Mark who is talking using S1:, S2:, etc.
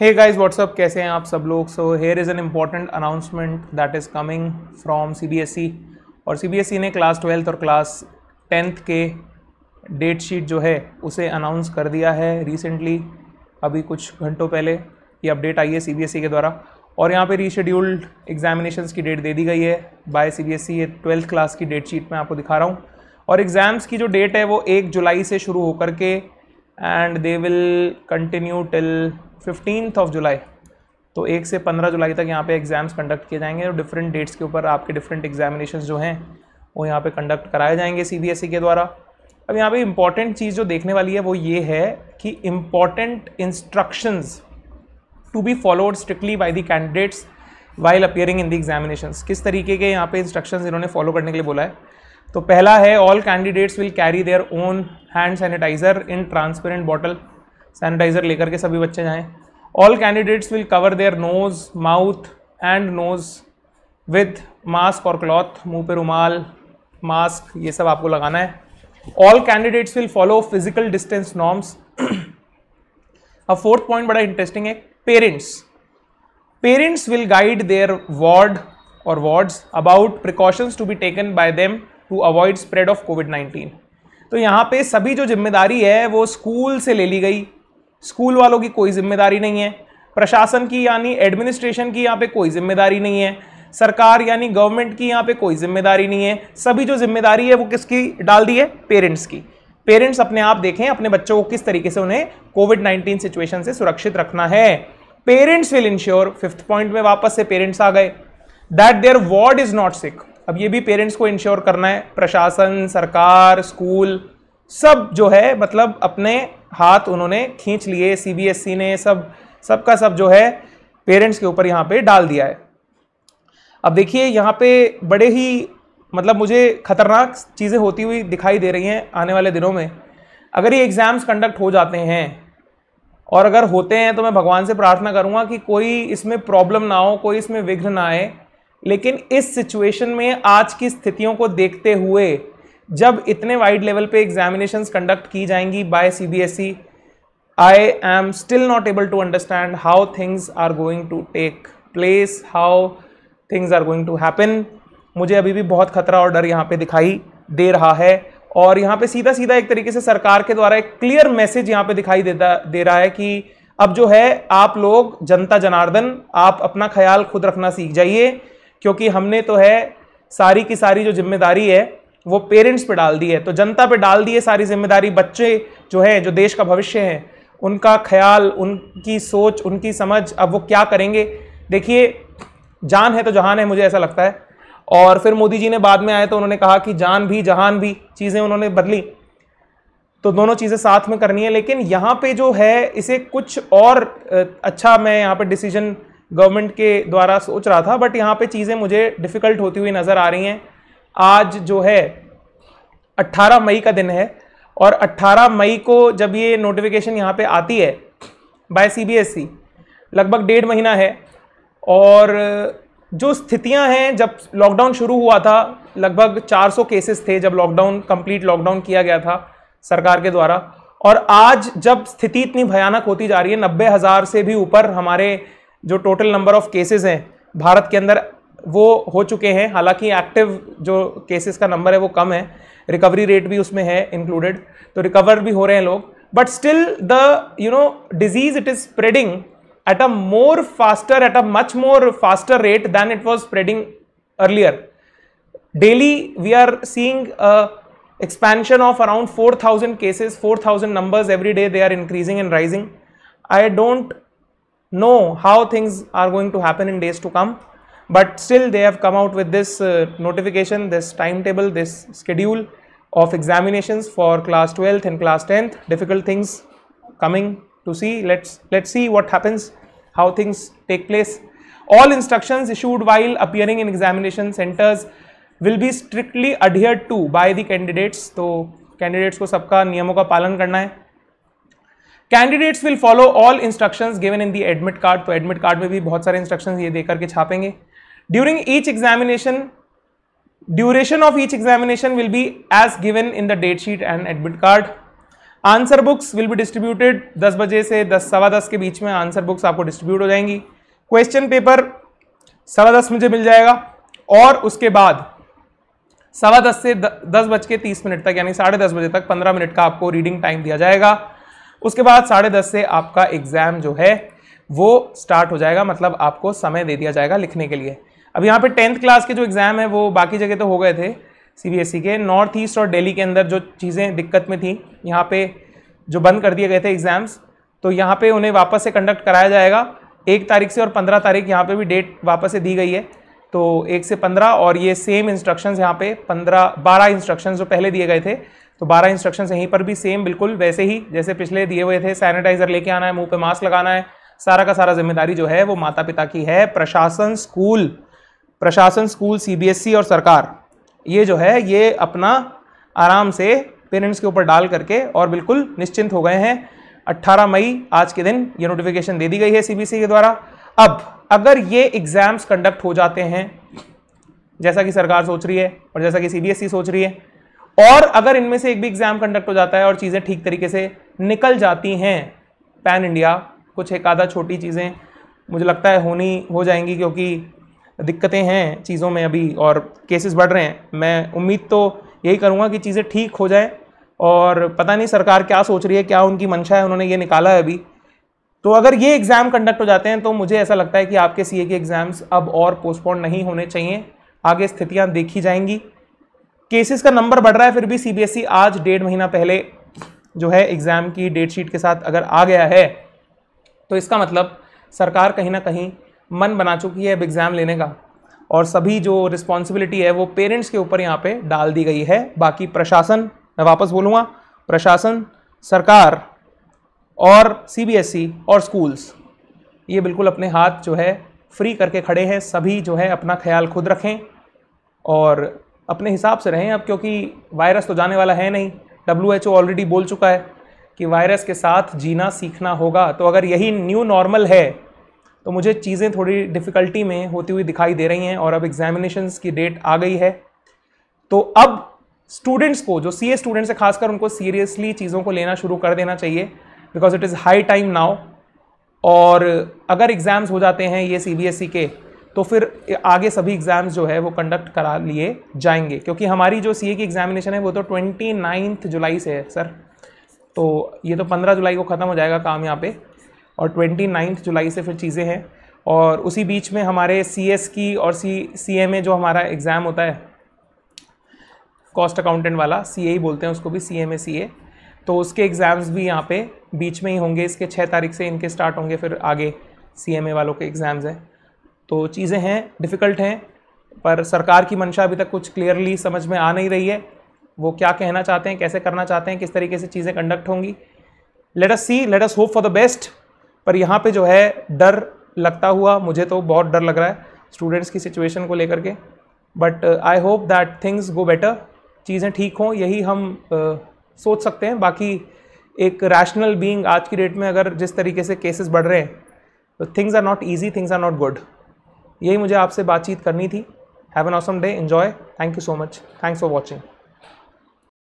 S1: Hey guys what's up कैसे हैं आप सब लोग so here is an important announcement that is coming from CBSE और सीबीएसई e ने क्लास ट्वेल्थ और क्लास टेंथ के डेट शीट जो है उसे अनाउंस कर दिया है रिसेंटली अभी कुछ घंटों पहले ये अपडेट आई है सीबीएसई e के द्वारा और यहाँ पे रीशेड्यूल्ड एग्जामिनेशन की डेट दे दी गई है बाय सीबीएसई e ये ट्वेल्थ क्लास की डेट शीट मैं आपको दिखा रहा हूँ और एग्ज़ाम्स की जो डेट है वो एक जुलाई से शुरू होकर के and they will continue till fifteen of July तो एक से पंद्रह जुलाई तक यहाँ पे एग्ज़ाम्स कंडक्ट किए जाएंगे और डिफरेंट डेट्स के ऊपर आपके डिफरेंट एग्जामिनेशन जो हैं वो यहाँ पे कंडक्ट कराए जाएंगे सी e के द्वारा अब यहाँ पे इम्पॉर्टेंट चीज़ जो देखने वाली है वो ये है कि important instructions to be followed strictly by the candidates while appearing in the examination किस तरीके के यहाँ पे इंस्ट्रक्शन इन्होंने फॉलो करने के लिए बोला है तो पहला है all candidates will carry their own hand sanitiser in transparent bottle sanitiser लेकर के सभी बच्चे जाएँ all candidates will cover their nose mouth and nose with mask और क्लॉथ मुंह पे रुमाल मास्क ये सब आपको लगाना है all candidates will follow physical distance norms अब फोर्थ पॉइंट बड़ा इंटरेस्टिंग है parents parents will guide their ward और wards about precautions to be taken bye them to avoid spread of covid nineteen तो यहाँ पे सभी जो जिम्मेदारी है वो स्कूल से ले ली गई स्कूल वालों की कोई जिम्मेदारी नहीं है प्रशासन की यानी एडमिनिस्ट्रेशन की यहाँ पे कोई जिम्मेदारी नहीं है सरकार यानी गवर्नमेंट की यहाँ पे कोई जिम्मेदारी नहीं है सभी जो जिम्मेदारी है वो किसकी डाल दी है पेरेंट्स की पेरेंट्स अपने आप देखें अपने बच्चों को किस तरीके से उन्हें कोविड नाइन्टीन सिचुएशन से सुरक्षित रखना है parents will ensure fifth point में वापस से पेरेंट्स आ गए that their ward is not sick अब ये भी पेरेंट्स को इंश्योर करना है प्रशासन सरकार स्कूल सब जो है मतलब अपने हाथ उन्होंने खींच लिए सीबीएसई ने सब सबका सब जो है पेरेंट्स के ऊपर यहाँ पे डाल दिया है अब देखिए यहाँ पे बड़े ही मतलब मुझे खतरनाक चीज़ें होती हुई दिखाई दे रही हैं आने वाले दिनों में अगर ये एग्ज़ाम्स कंडक्ट हो जाते हैं और अगर होते हैं तो मैं भगवान से प्रार्थना करूँगा कि कोई इसमें प्रॉब्लम ना हो कोई इसमें विघ्न ना आए लेकिन इस सिचुएशन में आज की स्थितियों को देखते हुए जब इतने वाइड लेवल पे एग्जामिनेशन कंडक्ट की जाएंगी by C B S E I am still not able to understand how things are going to take place how things are going to happen मुझे अभी भी बहुत खतरा और डर यहाँ पे दिखाई दे रहा है और यहाँ पे सीधा सीधा एक तरीके से सरकार के द्वारा एक क्लियर मैसेज यहाँ पे दिखाई देता दे रहा है कि अब जो है आप लोग जनता जनार्दन आप अपना ख्याल खुद रखना सीख जाइए क्योंकि हमने तो है सारी की सारी जो जिम्मेदारी है वो पेरेंट्स पे डाल दी है तो जनता पे डाल दी है सारी जिम्मेदारी बच्चे जो हैं जो देश का भविष्य है उनका ख्याल उनकी सोच उनकी समझ अब वो क्या करेंगे देखिए जान है तो जहान है मुझे ऐसा लगता है और फिर मोदी जी ने बाद में आए तो उन्होंने कहा कि जान भी जहान भी चीज़ें उन्होंने बदली तो दोनों चीज़ें साथ में करनी है लेकिन यहाँ पे जो है इसे कुछ और अच्छा मैं यहाँ पे डिसीजन गवर्नमेंट के द्वारा सोच रहा था बट यहाँ पे चीज़ें मुझे डिफ़िकल्ट होती हुई नज़र आ रही हैं आज जो है 18 मई का दिन है और 18 मई को जब ये नोटिफिकेशन यहाँ पे आती है बाय सीबीएसई e, लगभग डेढ़ महीना है और जो स्थितियाँ हैं जब लॉकडाउन शुरू हुआ था लगभग 400 केसेस थे जब लॉकडाउन कंप्लीट लॉकडाउन किया गया था सरकार के द्वारा और आज जब स्थिति इतनी भयानक होती जा रही है नब्बे हज़ार से भी ऊपर हमारे जो टोटल नंबर ऑफ केसेज हैं भारत के अंदर वो हो चुके हैं हालांकि एक्टिव जो केसेस का नंबर है वो कम है रिकवरी रेट भी उसमें है इंक्लूडेड तो रिकवर भी हो रहे हैं लोग but still the you know disease it is spreading at a more faster at a much more faster rate than it was spreading earlier daily we are seeing expansion of around four thousand cases four thousand numbers every day they are increasing and rising I don't know how things are going to happen in days to come but still they have come out with this uh, notification, this timetable, this schedule of examinations for class 12th and class 10th, difficult things coming to see, let's, let's see what happens, how things take place. All instructions issued while appearing in examination centers will be strictly adhered to by the candidates. So, candidates को सबका नियमों का पालन करना है Candidates will follow all instructions given in the admit card. तो admit card में भी बहुत सारे instructions ये देकर के छापेंगे during each examination duration of each examination will be as given in the date sheet and admit card answer books will be distributed दस बजे से दस सवा दस के बीच में आंसर बुक्स आपको डिस्ट्रीब्यूट हो जाएंगी क्वेश्चन पेपर सवा दस मुझे मिल जाएगा और उसके बाद सवा दस से दस बज के तीस मिनट तक यानी साढ़े दस बजे तक पंद्रह मिनट का आपको रीडिंग टाइम दिया जाएगा उसके बाद साढ़े दस से आपका एग्ज़ाम जो है वो स्टार्ट हो जाएगा मतलब आपको समय दे दिया जाएगा लिखने के लिए अब यहाँ पे टेंथ क्लास के जो एग्ज़ाम है वो बाकी जगह तो हो गए थे सीबीएसई e के नॉर्थ ईस्ट और दिल्ली के अंदर जो चीज़ें दिक्कत में थी यहाँ पे जो बंद कर दिए गए थे एग्ज़ाम्स तो यहाँ पे उन्हें वापस से कंडक्ट कराया जाएगा एक तारीख से और पंद्रह तारीख यहाँ पे भी डेट वापस से दी गई है तो एक से पंद्रह और ये सेम इंस्ट्रक्शन यहाँ पे पंद्रह बारह इंस्ट्रक्शन जो पहले दिए गए थे तो बारह इंस्ट्रक्शन यहीं पर भी सेम बिल्कुल वैसे ही जैसे पिछले दिए हुए थे सैनिटाइजर लेके आना है मुंह पे मास्क लगाना है सारा का सारा जिम्मेदारी जो है वो माता पिता की है प्रशासन स्कूल प्रशासन स्कूल सीबीएसई e और सरकार ये जो है ये अपना आराम से पेरेंट्स के ऊपर डाल करके और बिल्कुल निश्चिंत हो गए हैं 18 मई आज के दिन ये नोटिफिकेशन दे दी गई है सीबीएसई e के द्वारा अब अगर ये एग्ज़ाम्स कंडक्ट हो जाते हैं जैसा कि सरकार सोच रही है और जैसा कि सीबीएसई e सोच रही है और अगर इनमें से एक भी एग्ज़ाम कंडक्ट हो जाता है और चीज़ें ठीक तरीके से निकल जाती हैं पैन इंडिया कुछ एक आधा छोटी चीज़ें मुझे लगता है होनी हो जाएंगी क्योंकि दिक्कतें हैं चीज़ों में अभी और केसेस बढ़ रहे हैं मैं उम्मीद तो यही करूँगा कि चीज़ें ठीक हो जाएँ और पता नहीं सरकार क्या सोच रही है क्या उनकी मंशा है उन्होंने ये निकाला है अभी तो अगर ये एग्ज़ाम कंडक्ट हो जाते हैं तो मुझे ऐसा लगता है कि आपके सी के एग्ज़ाम्स अब और पोस्टपोन नहीं होने चाहिए आगे स्थितियाँ देखी जाएंगी केसेस का नंबर बढ़ रहा है फिर भी सी e आज डेढ़ महीना पहले जो है एग्ज़ाम की डेट शीट के साथ अगर आ गया है तो इसका मतलब सरकार कहीं ना कहीं मन बना चुकी है अब एग्ज़ाम लेने का और सभी जो रिस्पॉन्सिबिलिटी है वो पेरेंट्स के ऊपर यहाँ पे डाल दी गई है बाकी प्रशासन मैं वापस बोलूँगा प्रशासन सरकार और ई e और स्कूल्स ये बिल्कुल अपने हाथ जो है फ्री करके खड़े हैं सभी जो है अपना ख्याल खुद रखें और अपने हिसाब से रहें अब क्योंकि वायरस तो जाने वाला है नहीं डब्ल्यू ऑलरेडी बोल चुका है कि वायरस के साथ जीना सीखना होगा तो अगर यही न्यू नॉर्मल है तो मुझे चीज़ें थोड़ी डिफ़िकल्टी में होती हुई दिखाई दे रही हैं और अब एग्जामिनेशन की डेट आ गई है तो अब स्टूडेंट्स को जो सी ए स्टूडेंट्स हैं खासकर उनको सीरियसली चीज़ों को लेना शुरू कर देना चाहिए because it is high time now और अगर एग्ज़ाम्स हो जाते हैं ये सी e के तो फिर आगे सभी एग्ज़ाम्स जो है वो कंडक्ट करा लिए जाएंगे क्योंकि हमारी जो सी की एग्ज़ामिनेशन है वो तो ट्वेंटी जुलाई से है सर तो ये तो पंद्रह जुलाई को ख़त्म हो जाएगा काम यहाँ पर और ट्वेंटी जुलाई से फिर चीज़ें हैं और उसी बीच में हमारे सी एस की और सी सी एम ए जो हमारा एग्ज़ाम होता है कॉस्ट अकाउंटेंट वाला सी ए ही बोलते हैं उसको भी सी एम ए सी ए तो उसके एग्ज़ाम्स भी यहाँ पे बीच में ही होंगे इसके छः तारीख से इनके स्टार्ट होंगे फिर आगे सी एम ए वालों के एग्ज़ाम्स हैं तो चीज़ें हैं डिफ़िकल्ट हैं पर सरकार की मंशा अभी तक कुछ क्लियरली समझ में आ नहीं रही है वो क्या कहना चाहते हैं कैसे करना चाहते हैं किस तरीके से चीज़ें कंडक्ट होंगी let us see let us hope for the best पर यहाँ पे जो है डर लगता हुआ मुझे तो बहुत डर लग रहा है स्टूडेंट्स की सिचुएशन को लेकर के but I hope that things go better चीज़ें ठीक हों यही हम uh, सोच सकते हैं बाकी एक रैशनल बींग आज की डेट में अगर जिस तरीके से केसेस बढ़ रहे हैं तो things are not easy things are not good यही मुझे आपसे बातचीत करनी थी have an awesome day enjoy thank you so much thanks for watching